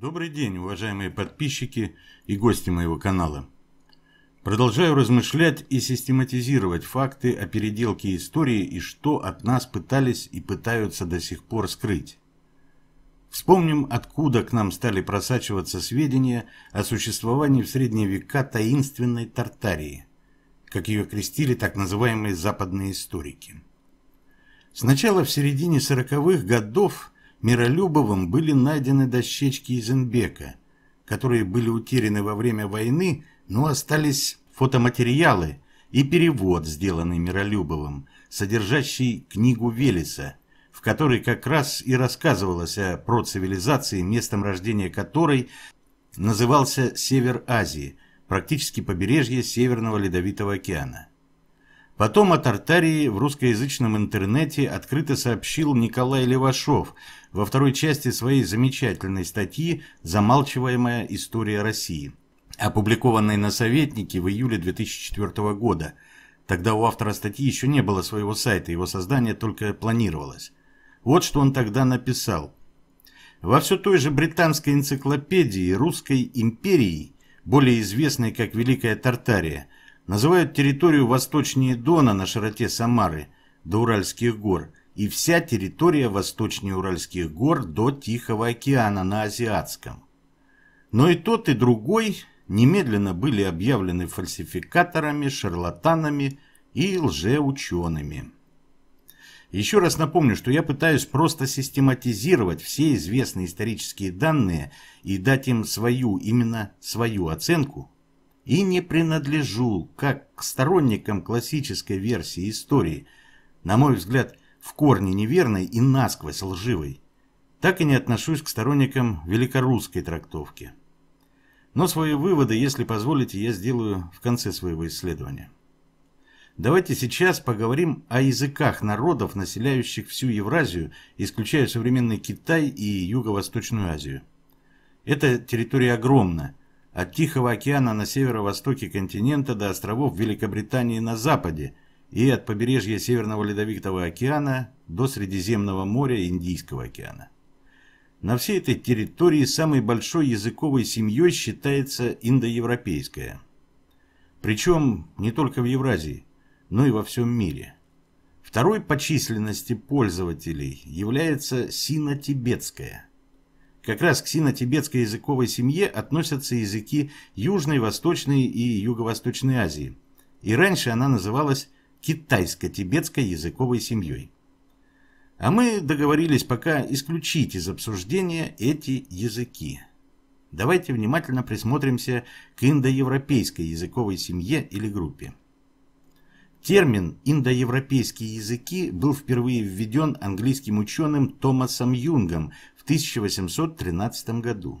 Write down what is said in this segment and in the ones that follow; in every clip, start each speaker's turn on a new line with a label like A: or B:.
A: Добрый день, уважаемые подписчики и гости моего канала. Продолжаю размышлять и систематизировать факты о переделке истории и что от нас пытались и пытаются до сих пор скрыть. Вспомним, откуда к нам стали просачиваться сведения о существовании в средние века таинственной Тартарии, как ее крестили так называемые западные историки. Сначала в середине 40-х годов Миролюбовым были найдены дощечки из Изенбека, которые были утеряны во время войны, но остались фотоматериалы и перевод, сделанный Миролюбовым, содержащий книгу Велеса, в которой как раз и рассказывалось о процивилизации, местом рождения которой назывался Север Азии, практически побережье Северного Ледовитого океана. Потом о Тартарии в русскоязычном интернете открыто сообщил Николай Левашов во второй части своей замечательной статьи «Замалчиваемая история России», опубликованной на «Советнике» в июле 2004 года. Тогда у автора статьи еще не было своего сайта, его создание только планировалось. Вот что он тогда написал. Во все той же британской энциклопедии русской империи, более известной как Великая Тартария – называют территорию восточнее Дона на широте Самары до Уральских гор и вся территория восточнее Уральских гор до Тихого океана на Азиатском. Но и тот, и другой немедленно были объявлены фальсификаторами, шарлатанами и лжеучеными. Еще раз напомню, что я пытаюсь просто систематизировать все известные исторические данные и дать им свою, именно свою оценку, и не принадлежу как к сторонникам классической версии истории, на мой взгляд, в корне неверной и насквозь лживой, так и не отношусь к сторонникам великорусской трактовки. Но свои выводы, если позволите, я сделаю в конце своего исследования. Давайте сейчас поговорим о языках народов, населяющих всю Евразию, исключая современный Китай и Юго-Восточную Азию. Эта территория огромна – от Тихого океана на северо-востоке континента до островов Великобритании на западе и от побережья Северного Ледовитого океана до Средиземного моря и Индийского океана. На всей этой территории самой большой языковой семьей считается индоевропейская. Причем не только в Евразии, но и во всем мире. Второй по численности пользователей является сино-тибетская – как раз к сино-тибетской языковой семье относятся языки Южной, Восточной и Юго-Восточной Азии. И раньше она называлась китайско-тибетской языковой семьей. А мы договорились пока исключить из обсуждения эти языки. Давайте внимательно присмотримся к индоевропейской языковой семье или группе. Термин «индоевропейские языки» был впервые введен английским ученым Томасом Юнгом в 1813 году.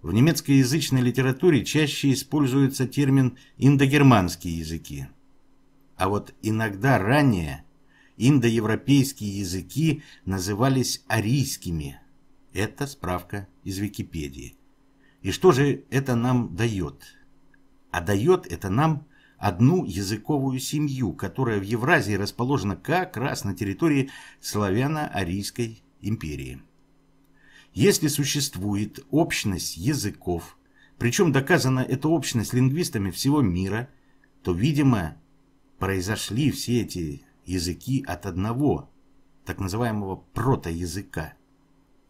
A: В немецкоязычной литературе чаще используется термин «индогерманские языки». А вот иногда ранее индоевропейские языки назывались арийскими. Это справка из Википедии. И что же это нам дает? А дает это нам – одну языковую семью, которая в Евразии расположена как раз на территории славяно-арийской империи. Если существует общность языков, причем доказана эта общность лингвистами всего мира, то, видимо, произошли все эти языки от одного, так называемого протоязыка.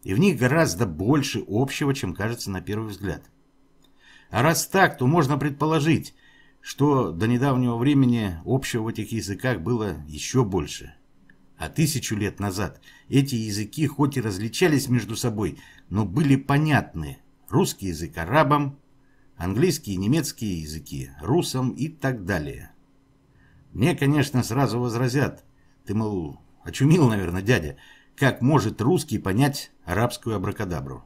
A: И в них гораздо больше общего, чем кажется на первый взгляд. А раз так, то можно предположить, что до недавнего времени общего в этих языках было еще больше. А тысячу лет назад эти языки хоть и различались между собой, но были понятны. Русский язык арабам, английские и немецкие языки русам и так далее. Мне, конечно, сразу возразят. Ты, мол, очумил, наверное, дядя. Как может русский понять арабскую абракадабру?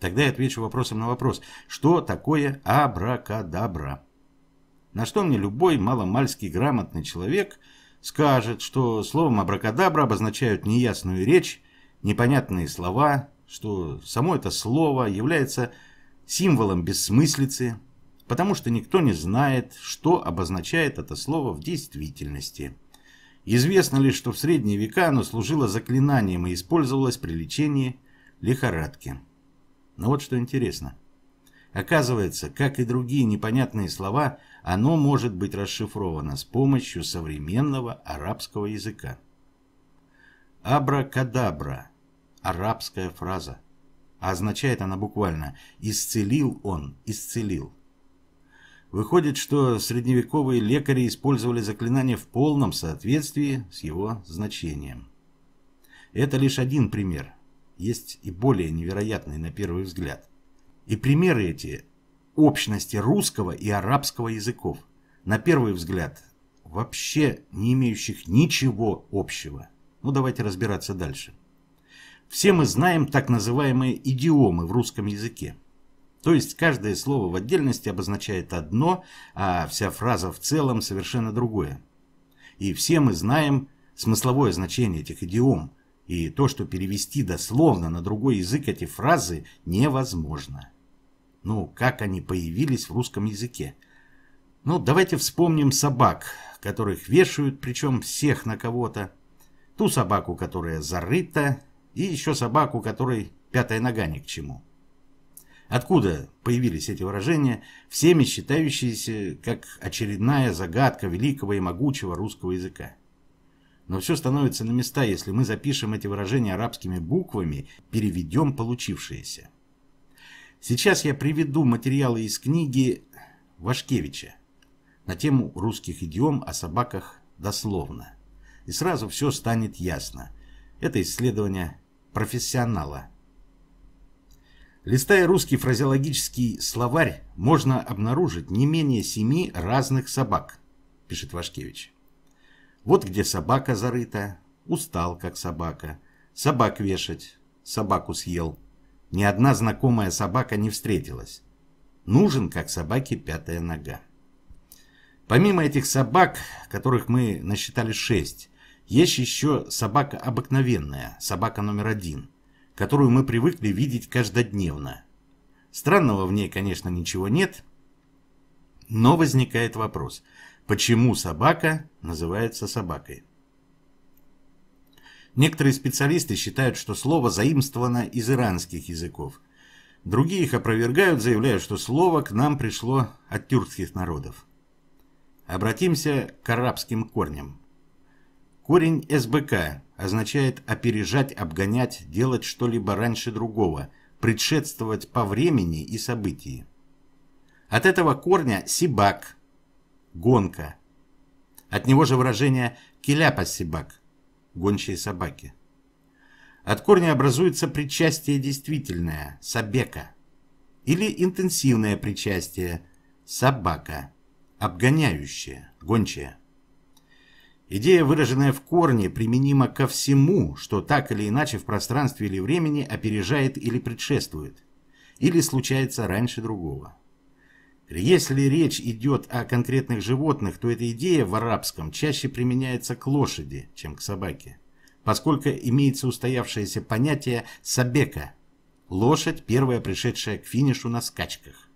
A: Тогда я отвечу вопросом на вопрос. Что такое абракадабра? На что мне любой маломальский грамотный человек скажет, что словом «абракадабра» обозначают неясную речь, непонятные слова, что само это слово является символом бессмыслицы, потому что никто не знает, что обозначает это слово в действительности. Известно лишь, что в средние века оно служило заклинанием и использовалось при лечении лихорадки. Но ну вот что интересно – Оказывается, как и другие непонятные слова, оно может быть расшифровано с помощью современного арабского языка. Абракадабра – арабская фраза. А означает она буквально «исцелил он, исцелил». Выходит, что средневековые лекари использовали заклинание в полном соответствии с его значением. Это лишь один пример. Есть и более невероятный на первый взгляд. И примеры эти – общности русского и арабского языков, на первый взгляд, вообще не имеющих ничего общего. Ну давайте разбираться дальше. Все мы знаем так называемые идиомы в русском языке. То есть каждое слово в отдельности обозначает одно, а вся фраза в целом совершенно другое. И все мы знаем смысловое значение этих идиом, и то, что перевести дословно на другой язык эти фразы невозможно. Ну, как они появились в русском языке? Ну, давайте вспомним собак, которых вешают, причем всех на кого-то. Ту собаку, которая зарыта, и еще собаку, которой пятая нога ни к чему. Откуда появились эти выражения, всеми считающиеся как очередная загадка великого и могучего русского языка? Но все становится на места, если мы запишем эти выражения арабскими буквами, переведем получившиеся. Сейчас я приведу материалы из книги Вашкевича на тему русских идиом о собаках дословно. И сразу все станет ясно. Это исследование профессионала. Листая русский фразеологический словарь, можно обнаружить не менее семи разных собак, пишет Вашкевич. Вот где собака зарыта, устал как собака, собак вешать, собаку съел, ни одна знакомая собака не встретилась. Нужен, как собаке, пятая нога. Помимо этих собак, которых мы насчитали шесть, есть еще собака обыкновенная, собака номер один, которую мы привыкли видеть каждодневно. Странного в ней, конечно, ничего нет, но возникает вопрос, почему собака называется собакой? Некоторые специалисты считают, что слово заимствовано из иранских языков. Другие их опровергают, заявляя, что слово к нам пришло от тюркских народов. Обратимся к арабским корням. Корень СБК означает опережать, обгонять, делать что-либо раньше другого, предшествовать по времени и событии. От этого корня сибак – гонка. От него же выражение «келяпа сибак» гончие собаки. От корня образуется причастие действительное, собека, или интенсивное причастие, собака, обгоняющее, гончая. Идея, выраженная в корне, применима ко всему, что так или иначе в пространстве или времени опережает или предшествует, или случается раньше другого. Если речь идет о конкретных животных, то эта идея в арабском чаще применяется к лошади, чем к собаке, поскольку имеется устоявшееся понятие «сабека» – лошадь, первая пришедшая к финишу на скачках.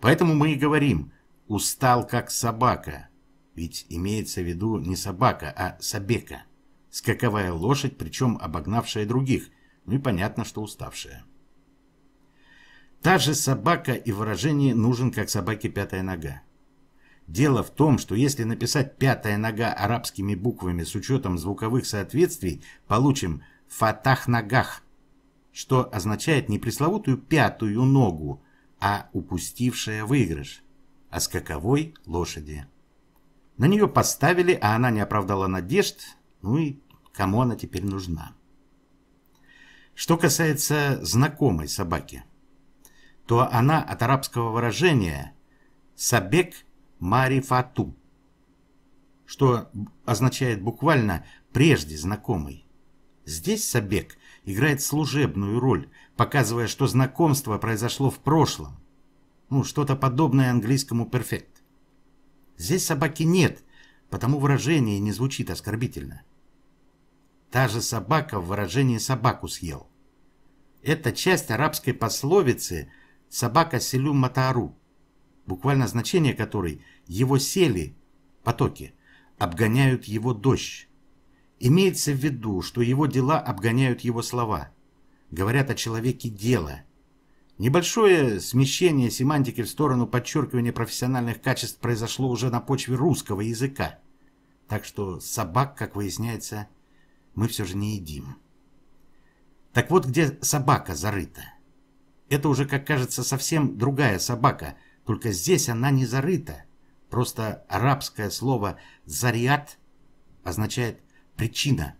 A: Поэтому мы и говорим «устал как собака», ведь имеется в виду не собака, а сабека – скаковая лошадь, причем обогнавшая других, ну и понятно, что уставшая. Та же собака и выражение нужен как собаке пятая нога. Дело в том, что если написать пятая нога арабскими буквами с учетом звуковых соответствий, получим фатах-ногах, что означает не пресловутую пятую ногу, а упустившая выигрыш, а скаковой лошади. На нее поставили, а она не оправдала надежд, ну и кому она теперь нужна. Что касается знакомой собаки – то она от арабского выражения «сабек марифату», что означает буквально «прежде знакомый». Здесь «сабек» играет служебную роль, показывая, что знакомство произошло в прошлом. Ну, что-то подобное английскому «перфект». Здесь собаки нет, потому выражение не звучит оскорбительно. Та же собака в выражении «собаку съел». Это часть арабской пословицы – Собака селю Матару, буквально значение которой «его сели» потоки, обгоняют его дождь. Имеется в виду, что его дела обгоняют его слова. Говорят о человеке дело. Небольшое смещение семантики в сторону подчеркивания профессиональных качеств произошло уже на почве русского языка. Так что собак, как выясняется, мы все же не едим. Так вот, где собака зарыта. Это уже, как кажется, совсем другая собака, только здесь она не зарыта. Просто арабское слово «зарят» означает «причина»,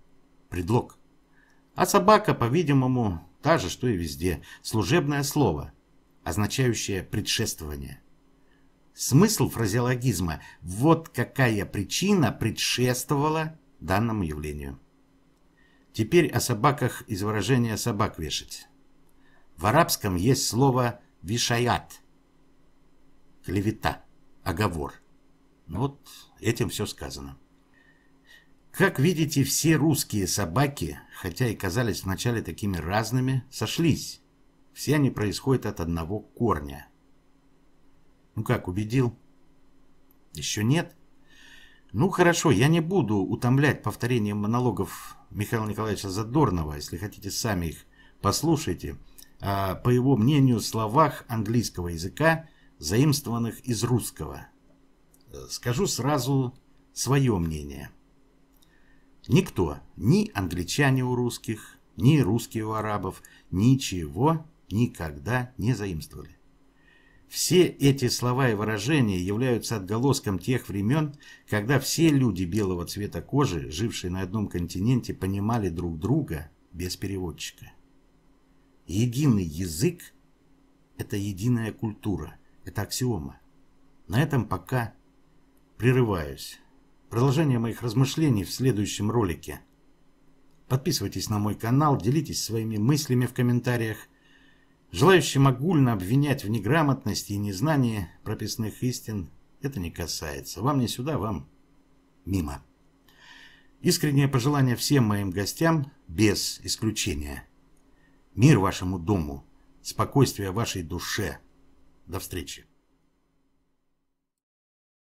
A: «предлог». А собака, по-видимому, та же, что и везде, служебное слово, означающее «предшествование». Смысл фразеологизма – вот какая причина предшествовала данному явлению. Теперь о собаках из выражения «собак вешать». В арабском есть слово «вишаят» – клевета, оговор. Ну вот этим все сказано. Как видите, все русские собаки, хотя и казались вначале такими разными, сошлись. Все они происходят от одного корня. Ну как, убедил? Еще нет? Ну хорошо, я не буду утомлять повторением монологов Михаила Николаевича Задорнова. Если хотите, сами их послушайте. А, по его мнению, словах английского языка, заимствованных из русского. Скажу сразу свое мнение. Никто, ни англичане у русских, ни русские у арабов, ничего никогда не заимствовали. Все эти слова и выражения являются отголоском тех времен, когда все люди белого цвета кожи, жившие на одном континенте, понимали друг друга без переводчика. Единый язык – это единая культура, это аксиома. На этом пока прерываюсь. Продолжение моих размышлений в следующем ролике. Подписывайтесь на мой канал, делитесь своими мыслями в комментариях. Желающим огульно обвинять в неграмотности и незнании прописных истин это не касается. Вам не сюда, вам мимо. Искреннее пожелание всем моим гостям без исключения. Мир вашему дому, спокойствие вашей душе. До встречи.